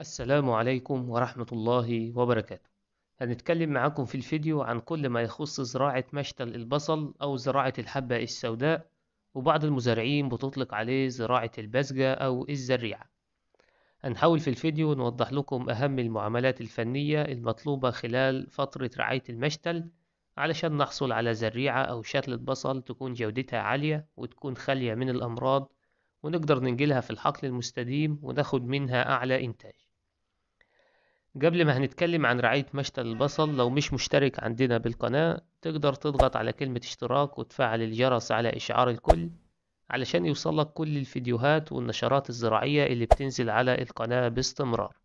السلام عليكم ورحمة الله وبركاته هنتكلم معاكم في الفيديو عن كل ما يخص زراعة مشتل البصل أو زراعة الحبة السوداء وبعض المزارعين بتطلق عليه زراعة البسجة أو الزريعة هنحاول في الفيديو نوضح لكم أهم المعاملات الفنية المطلوبة خلال فترة رعاية المشتل علشان نحصل على زريعة أو شتلة بصل تكون جودتها عالية وتكون خالية من الأمراض ونقدر ننجلها في الحقل المستديم وناخد منها أعلى إنتاج قبل ما هنتكلم عن رعاية مشتل البصل لو مش مشترك عندنا بالقناة تقدر تضغط على كلمة اشتراك وتفعل الجرس على إشعار الكل علشان يوصلك كل الفيديوهات والنشرات الزراعية اللي بتنزل على القناة باستمرار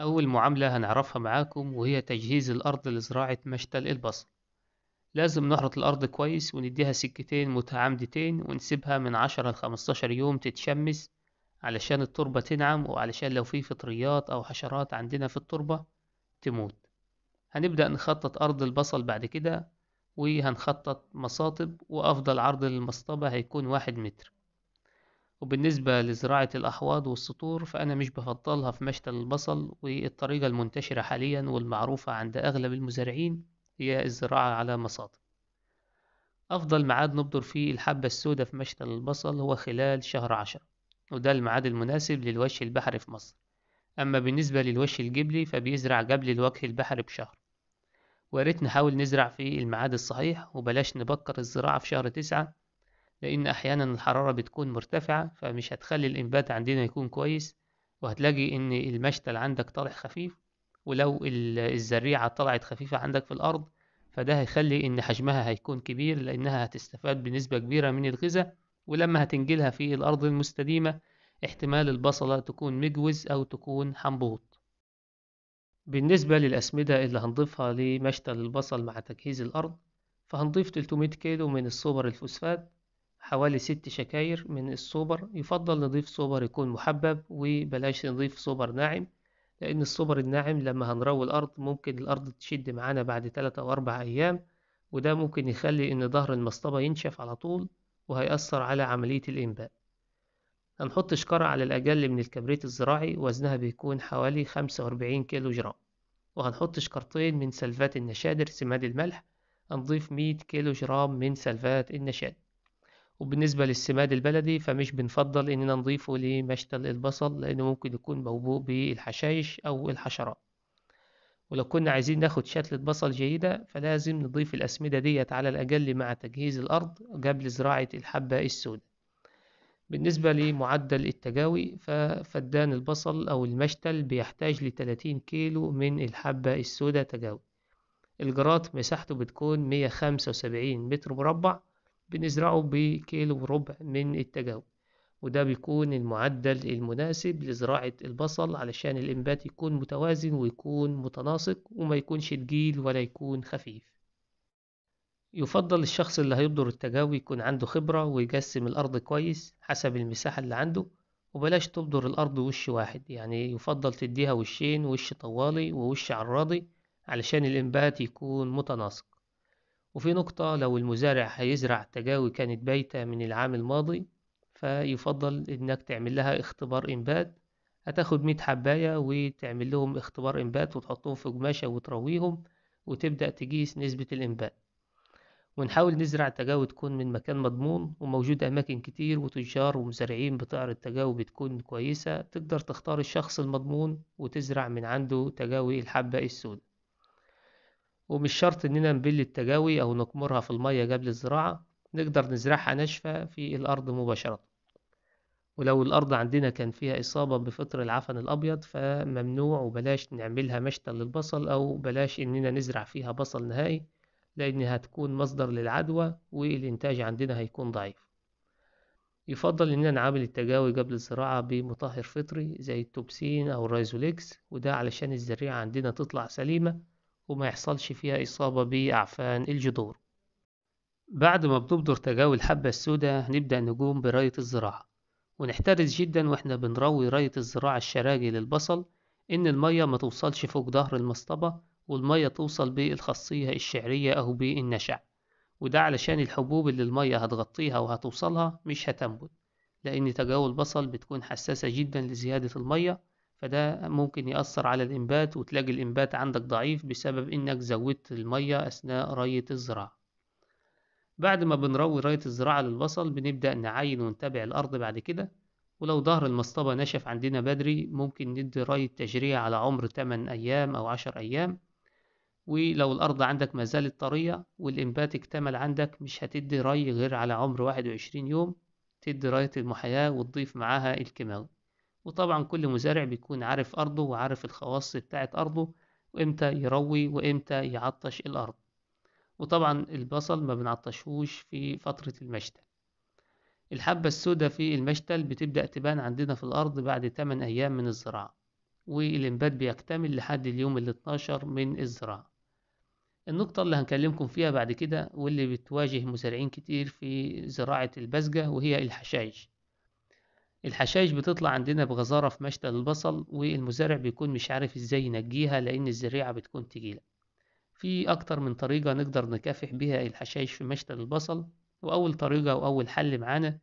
أول معاملة هنعرفها معاكم وهي تجهيز الأرض لزراعة مشتل البصل لازم نحرط الأرض كويس ونديها سكتين متعامدتين ونسيبها من عشرة 15 يوم تتشمس علشان التربة تنعم وعلشان لو في فطريات أو حشرات عندنا في التربة تموت هنبدأ نخطط أرض البصل بعد كده وهنخطط مصاطب وأفضل عرض للمصطبة هيكون واحد متر وبالنسبة لزراعة الأحواض والسطور فأنا مش بفضلها في مشتل البصل والطريقة المنتشرة حاليا والمعروفة عند أغلب المزارعين هي الزراعة على مصاطب أفضل معاد نبدر فيه الحبة السوداء في مشتل البصل هو خلال شهر عشرة وده الميعاد المناسب للوش البحري في مصر أما بالنسبة للوش الجبلي فبيزرع قبل الوجه البحري بشهر وياريت نحاول نزرع في الميعاد الصحيح وبلاش نبكر الزراعة في شهر تسعة لأن أحيانا الحرارة بتكون مرتفعة فمش هتخلي الإنبات عندنا يكون كويس وهتلاقي إن المشتل عندك طالع خفيف ولو الزريعة طلعت خفيفة عندك في الأرض فده هيخلي إن حجمها هيكون كبير لأنها هتستفاد بنسبة كبيرة من الغذاء ولما هتنجلها في الأرض المستديمة احتمال البصلة تكون مجوز أو تكون حنبوط بالنسبة للأسمدة اللي هنضيفها لمشتل البصل مع تجهيز الأرض فهنضيف 300 كيلو من السوبر الفوسفات حوالي ست شكاير من السوبر يفضل نضيف سوبر يكون محبب وبلاش نضيف سوبر ناعم لأن السوبر الناعم لما هنروي الأرض ممكن الأرض تشد معانا بعد 3 أو أربع أيام وده ممكن يخلي إن ظهر المصطبة ينشف على طول وهيأثر على عملية الإنباء هنحط شكارة على الأجل من الكبريت الزراعي وزنها بيكون حوالي خمسة وأربعين كيلو جرام وهنحط شكارتين من سلفات النشادر سماد الملح هنضيف مية كيلو جرام من سلفات النشادر وبالنسبة للسماد البلدي فمش بنفضل إننا نضيفه لمشتل البصل لأنه ممكن يكون موبوء بالحشائش أو الحشرات ولو كنا عايزين ناخد شتلة بصل جيدة فلازم نضيف الأسمدة ديت على الأقل مع تجهيز الأرض قبل زراعة الحبة السوداء بالنسبة لمعدل التجاوي ففدان البصل أو المشتل بيحتاج لتلاتين كيلو من الحبة السوداء تجاوي الجرات مساحته بتكون مية خمسة وسبعين متر مربع بنزرعه بكيلو وربع من التجاوي وده بيكون المعدل المناسب لزراعة البصل علشان الإنبات يكون متوازن ويكون متناسق وما يكونش تقيل ولا يكون خفيف يفضل الشخص اللي هيبدر التجاوي يكون عنده خبرة ويقسم الأرض كويس حسب المساحة اللي عنده وبلاش تبدر الأرض وش واحد يعني يفضل تديها وشين وش طوالي ووش عراضي علشان الإنبات يكون متناسق وفي نقطة لو المزارع هيزرع تجاوي كانت بايتة من العام الماضي فيفضل انك تعمل لها اختبار انبات هتاخد مية حباية وتعمل لهم اختبار انبات وتحطهم في قماشة وترويهم وتبدأ تقيس نسبة الانبات ونحاول نزرع تجاوي تكون من مكان مضمون وموجود أماكن كتير وتجار ومزارعين بتعرض التجاوة بتكون كويسة تقدر تختار الشخص المضمون وتزرع من عنده تجاوي الحبة السود ومش شرط إننا نبل التجاوي أو نكمرها في المية قبل الزراعة نقدر نزرعها ناشفة في الأرض مباشرة ولو الأرض عندنا كان فيها إصابة بفطر العفن الأبيض فممنوع وبلاش نعملها مشتل للبصل أو بلاش إننا نزرع فيها بصل نهائي لأنها هتكون مصدر للعدوى والإنتاج عندنا هيكون ضعيف يفضل إننا نعمل التجاوي قبل الزراعة بمطهر فطري زي التوبسين أو الرايزوليكس وده علشان الزريعة عندنا تطلع سليمة وما يحصلش فيها إصابة بأعفان الجذور بعد ما بنبدر تجاوي الحبة السوداء نبدأ نقوم براية الزراعة ونحترس جدا واحنا بنروي راية الزراعة الشراجي للبصل إن المية ما توصلش فوق ظهر المصطبة والمية توصل بالخاصية الشعرية أو بالنشع وده علشان الحبوب اللي المية هتغطيها وهتوصلها مش هتنبت لأن تجاوي البصل بتكون حساسة جدا لزيادة المية فده ممكن يأثر على الإنبات وتلاقي الإنبات عندك ضعيف بسبب إنك زودت المية أثناء راية الزراعة بعد ما بنروي راية الزراعة للبصل بنبدأ نعين ونتابع الأرض بعد كده ولو ظهر المصطبة نشف عندنا بدري ممكن ندي راية تجريع على عمر 8 أيام أو 10 أيام ولو الأرض عندك ما زالت طرية والإنبات اكتمل عندك مش هتدي ري غير على عمر 21 يوم تدي راية المحياة وتضيف معاها الكيماوي وطبعا كل مزارع بيكون عارف أرضه وعارف الخواص بتاعت أرضه وإمتى يروي وإمتى يعطش الأرض وطبعا البصل ما بنعطشهوش في فترة المشتل الحبة السوداء في المشتل بتبدأ تبان عندنا في الأرض بعد 8 أيام من الزراعة والإنبات بيكتمل لحد اليوم ال 12 من الزراعة النقطة اللي هنكلمكم فيها بعد كده واللي بتواجه مزارعين كتير في زراعة البسجة وهي الحشائش الحشائش بتطلع عندنا بغزارة في مشتل البصل والمزارع بيكون مش عارف ازاي ينجيها لأن الزريعة بتكون تقيلة في أكتر من طريقة نقدر نكافح بيها الحشائش في مشتل البصل وأول طريقة وأول حل معانا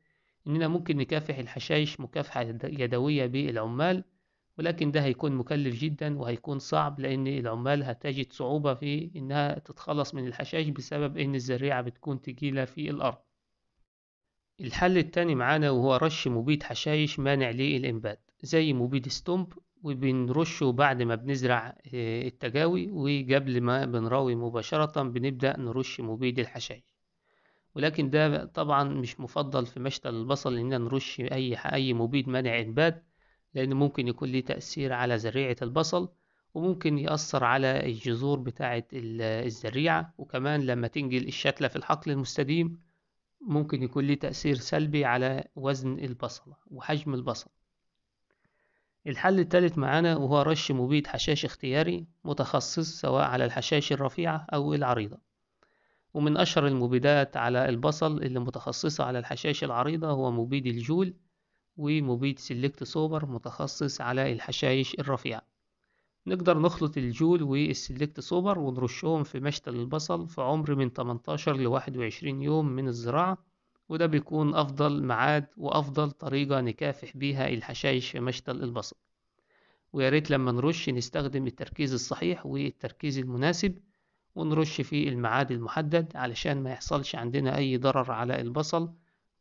إننا ممكن نكافح الحشائش مكافحة يدوية بالعمال ولكن ده هيكون مكلف جدا وهيكون صعب لأن العمال هتجد صعوبة في إنها تتخلص من الحشائش بسبب إن الزريعة بتكون تقيلة في الأرض الحل التاني معانا وهو رش مبيد حشائش مانع للإنبات زي مبيد ستومب وبنرشه بعد ما بنزرع آه، التجاوي وقبل ما بنراوي مباشرة بنبدأ نرش مبيد الحشائش ولكن ده طبعا مش مفضل في مشتل البصل اننا نرش أي أي مبيد منع إنبات لأن ممكن يكون ليه تأثير على زريعة البصل وممكن يأثر على الجذور بتاعة الزريعة وكمان لما تنجل الشتلة في الحقل المستديم ممكن يكون ليه تأثير سلبي على وزن البصلة وحجم البصل الحل الثالث معانا وهو رش مبيد حشاش اختياري متخصص سواء على الحشاش الرفيعة أو العريضة ومن أشهر المبيدات على البصل اللي متخصصة على الحشاش العريضة هو مبيد الجول ومبيد سيلكت سوبر متخصص على الحشائش الرفيعة نقدر نخلط الجول والسيلكت سوبر ونرشهم في مشتل البصل في عمر من 18 ل 21 يوم من الزراعة وده بيكون أفضل معاد وأفضل طريقة نكافح بيها الحشائش في مشتل البصل وياريت لما نرش نستخدم التركيز الصحيح والتركيز المناسب ونرش في المعاد المحدد علشان ما يحصلش عندنا أي ضرر على البصل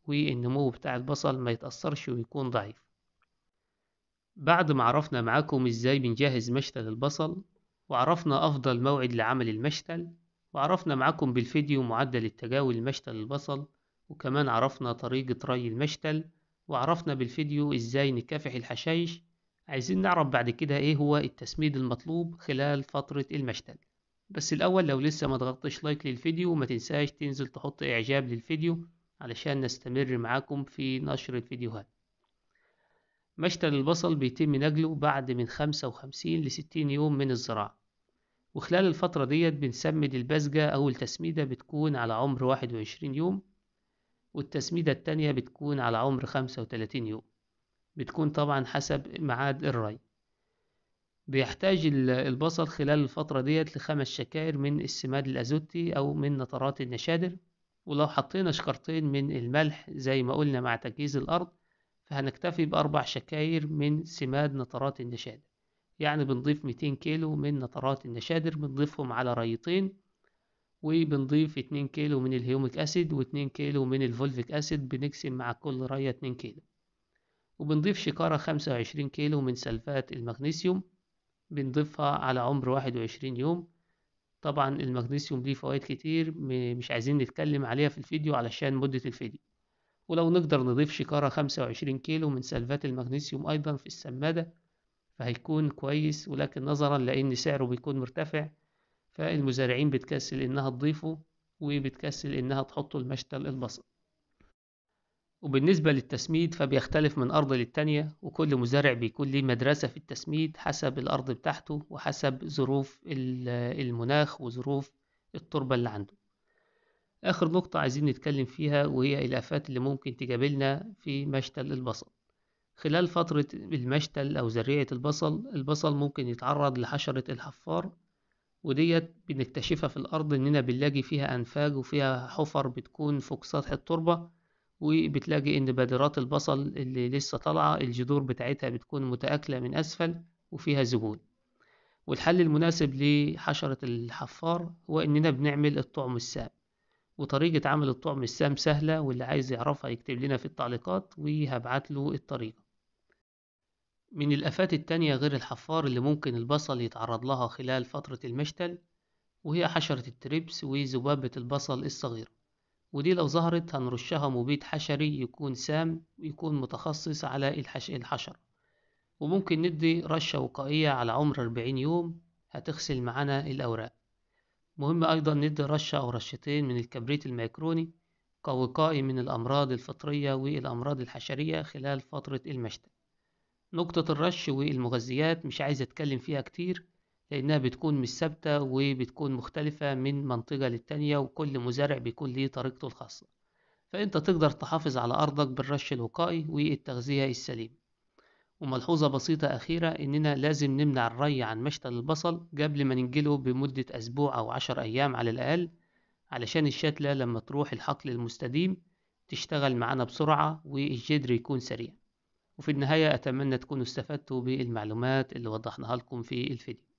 والنمو بتاع البصل ما يتأثرش ويكون ضعيف بعد ما عرفنا معاكم ازاي بنجهز مشتل البصل وعرفنا أفضل موعد لعمل المشتل وعرفنا معاكم بالفيديو معدل التجاوي المشتل البصل وكمان عرفنا طريقة ري المشتل وعرفنا بالفيديو ازاي نكافح الحشائش عايزين نعرف بعد كده ايه هو التسميد المطلوب خلال فترة المشتل بس الاول لو لسه ما تغطش لايك للفيديو وما تنساش تنزل تحط اعجاب للفيديو علشان نستمر معاكم في نشر الفيديوهات مشتل البصل بيتم نجله بعد من 55 ل 60 يوم من الزراعة وخلال الفترة ديت بنسمد البزجة أول تسميدة بتكون على عمر 21 يوم والتسميدة التانية بتكون على عمر خمسة وتلاتين يوم بتكون طبعا حسب معاد الري بيحتاج البصل خلال الفترة ديت لخمس شكاير من السماد الأزوتي أو من نطرات النشادر ولو حطينا شكرتين من الملح زي ما قلنا مع تجهيز الأرض فهنكتفي بأربع شكاير من سماد نطرات النشادر يعني بنضيف 200 كيلو من نطرات النشادر بنضيفهم على ريطين وبنضيف 2 كيلو من الهيوميك أسيد و2 كيلو من الفولفيك أسيد بنقسم مع كل راية 2 كيلو وبنضيف شكارة 25 كيلو من سلفات المغنيسيوم بنضيفها على عمر 21 يوم طبعا المغنيسيوم ليه فوائد كتير مش عايزين نتكلم عليها في الفيديو علشان مدة الفيديو ولو نقدر نضيف شكارة 25 كيلو من سلفات المغنيسيوم أيضا في السمادة فهيكون كويس ولكن نظرا لأن سعره بيكون مرتفع فالمزارعين بتكسل إنها تضيفه وبتكسل إنها تحطه المشتل البصل وبالنسبة للتسميد فبيختلف من أرض للتانية وكل مزارع بيكون ليه مدرسة في التسميد حسب الأرض بتاعته وحسب ظروف المناخ وظروف التربة اللي عنده آخر نقطة عايزين نتكلم فيها وهي الآفات اللي ممكن تجابلنا في مشتل البصل خلال فترة المشتل أو زريعة البصل البصل ممكن يتعرض لحشرة الحفار وديت بنكتشفها في الأرض إننا بنلاقي فيها أنفاج وفيها حفر بتكون فوق سطح التربة وبتلاقي إن بادرات البصل اللي لسه طالعة الجذور بتاعتها بتكون متآكلة من أسفل وفيها زبون والحل المناسب لحشرة الحفار هو إننا بنعمل الطعم السام وطريقة عمل الطعم السام سهلة واللي عايز يعرفها يكتب لنا في التعليقات وهبعت له الطريقة من الآفات التانية غير الحفار اللي ممكن البصل يتعرض لها خلال فترة المشتل وهي حشرة التريبس وذبابة البصل الصغيرة ودي لو ظهرت هنرشها مبيد حشري يكون سام ويكون متخصص على الحش... الحشرة وممكن ندي رشة وقائية على عمر 40 يوم هتغسل معانا الأوراق مهم أيضا ندي رشة أو رشتين من الكبريت الميكروني كوقائي من الأمراض الفطرية والأمراض الحشرية خلال فترة المشتل نقطة الرش والمغذيات مش عايز أتكلم فيها كتير لأنها بتكون مش ثابتة وبتكون مختلفة من منطقة للتانية وكل مزارع بيكون ليه طريقته الخاصة فأنت تقدر تحافظ على أرضك بالرش الوقائي والتغذية السليمة وملحوظة بسيطة أخيرة إننا لازم نمنع الري عن مشتل البصل قبل ما ننجله بمدة أسبوع أو عشر أيام على الأقل علشان الشتلة لما تروح الحقل المستديم تشتغل معانا بسرعة والجدر يكون سريع وفي النهاية أتمنى تكونوا استفدتوا بالمعلومات اللي وضحناها لكم في الفيديو